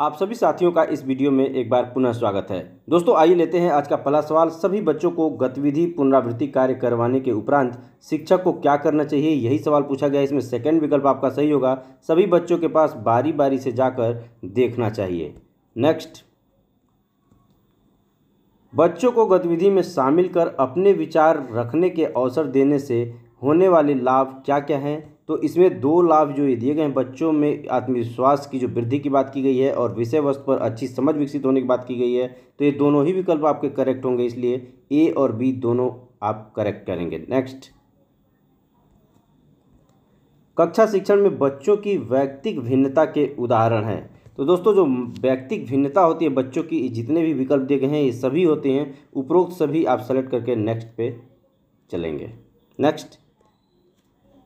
आप सभी साथियों का इस वीडियो में एक बार पुनः स्वागत है दोस्तों आइए लेते हैं आज का पहला सवाल सभी बच्चों को गतिविधि पुनरावृत्ति कार्य करवाने के उपरांत शिक्षक को क्या करना चाहिए यही सवाल पूछा गया इसमें सेकंड विकल्प आपका सही होगा सभी बच्चों के पास बारी बारी से जाकर देखना चाहिए नेक्स्ट बच्चों को गतिविधि में शामिल कर अपने विचार रखने के अवसर देने से होने वाले लाभ क्या क्या हैं तो इसमें दो लाभ जो ये दिए गए हैं बच्चों में आत्मविश्वास की जो वृद्धि की बात की गई है और विषय वस्तु पर अच्छी समझ विकसित होने की बात की गई है तो ये दोनों ही विकल्प आपके करेक्ट होंगे इसलिए ए और बी दोनों आप करेक्ट करेंगे नेक्स्ट कक्षा शिक्षण में बच्चों की व्यक्तिक भिन्नता के उदाहरण हैं तो दोस्तों जो व्यक्तिक भिन्नता होती है बच्चों की जितने भी विकल्प दिए गए हैं ये सभी होते हैं उपरोक्त सभी आप सेलेक्ट करके नेक्स्ट पे चलेंगे नेक्स्ट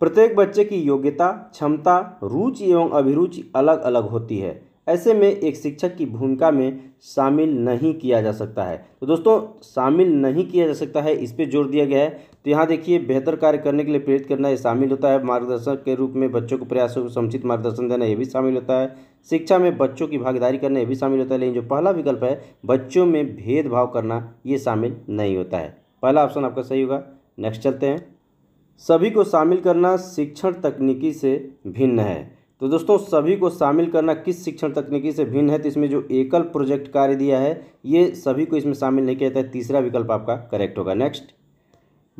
प्रत्येक बच्चे की योग्यता क्षमता रुचि एवं अभिरुचि अलग अलग होती है ऐसे में एक शिक्षक की भूमिका में शामिल नहीं किया जा सकता है तो दोस्तों शामिल नहीं किया जा सकता है इस पर जोर दिया गया है तो यहाँ देखिए बेहतर कार्य करने के लिए प्रेरित करना ये शामिल होता है मार्गदर्शक के रूप में बच्चों को प्रयासों को समुचित मार्गदर्शन देना ये भी शामिल होता है शिक्षा में बच्चों की भागीदारी करना ये भी शामिल होता है लेकिन जो पहला विकल्प है बच्चों में भेदभाव करना ये शामिल नहीं होता है पहला ऑप्शन आपका सही होगा नेक्स्ट चलते हैं सभी को शामिल करना शिक्षण तकनीकी से भिन्न है तो दोस्तों सभी को शामिल करना किस शिक्षण तकनीकी से भिन्न है तो इसमें जो एकल प्रोजेक्ट कार्य दिया है ये सभी को इसमें शामिल नहीं किया जाता तीसरा विकल्प आपका करेक्ट होगा नेक्स्ट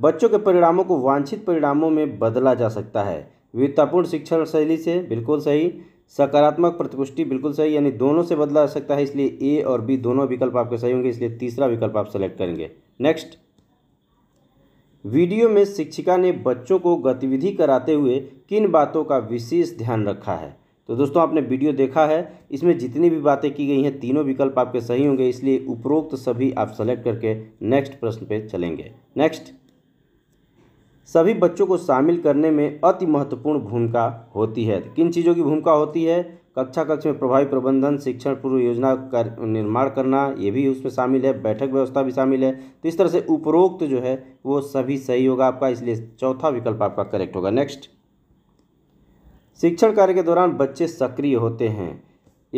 बच्चों के परिणामों को वांछित परिणामों में बदला जा सकता है विविधतापूर्ण शिक्षण शैली से बिल्कुल सही सकारात्मक प्रतिपुष्टि बिल्कुल सही यानी दोनों से बदला जा सकता है इसलिए ए और बी दोनों विकल्प आपके सही होंगे इसलिए तीसरा विकल्प आप सेलेक्ट करेंगे नेक्स्ट वीडियो में शिक्षिका ने बच्चों को गतिविधि कराते हुए किन बातों का विशेष ध्यान रखा है तो दोस्तों आपने वीडियो देखा है इसमें जितनी भी बातें की गई हैं तीनों विकल्प आपके सही होंगे इसलिए उपरोक्त सभी आप सेलेक्ट करके नेक्स्ट प्रश्न पे चलेंगे नेक्स्ट सभी बच्चों को शामिल करने में अति महत्वपूर्ण भूमिका होती है किन चीज़ों की भूमिका होती है कक्षा कक्ष में प्रभावी प्रबंधन शिक्षण पूर्व योजना का कर, निर्माण करना ये भी उसमें शामिल है बैठक व्यवस्था भी शामिल है तो इस तरह से उपरोक्त जो है वो सभी सही होगा आपका इसलिए चौथा विकल्प आपका करेक्ट होगा नेक्स्ट शिक्षण कार्य के दौरान बच्चे सक्रिय होते हैं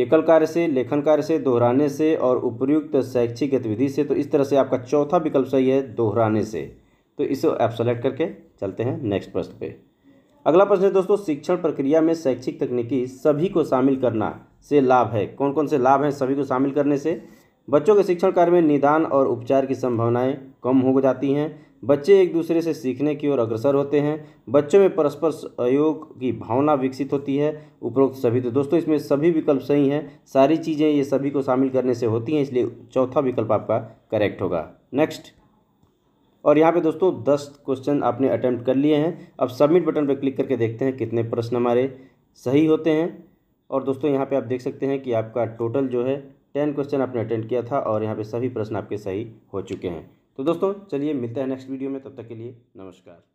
एकल कार्य से लेखन कार्य से दोहराने से और उपयुक्त शैक्षिक गतिविधि से तो इस तरह से आपका चौथा विकल्प सही है दोहराने से तो इसे एप सेलेक्ट करके चलते हैं नेक्स्ट प्रश्न पे अगला प्रश्न है दोस्तों शिक्षण प्रक्रिया में शैक्षिक तकनीकी सभी को शामिल करना से लाभ है कौन कौन से लाभ हैं सभी को शामिल करने से बच्चों के शिक्षण कार्य में निदान और उपचार की संभावनाएं कम हो जाती हैं बच्चे एक दूसरे से सीखने की ओर अग्रसर होते हैं बच्चों में परस्पर सहयोग की भावना विकसित होती है उपरोक्त सभी तो दोस्तों इसमें सभी विकल्प सही हैं सारी चीज़ें ये सभी को शामिल करने से होती हैं इसलिए चौथा विकल्प आपका करेक्ट होगा नेक्स्ट और यहाँ पे दोस्तों दस क्वेश्चन आपने अटैम्प्ट कर लिए हैं अब सबमिट बटन पर क्लिक करके देखते हैं कितने प्रश्न हमारे सही होते हैं और दोस्तों यहाँ पे आप देख सकते हैं कि आपका टोटल जो है टेन क्वेश्चन आपने अटेंड किया था और यहाँ पे सभी प्रश्न आपके सही हो चुके हैं तो दोस्तों चलिए मिलते हैं नेक्स्ट वीडियो में तब तक के लिए नमस्कार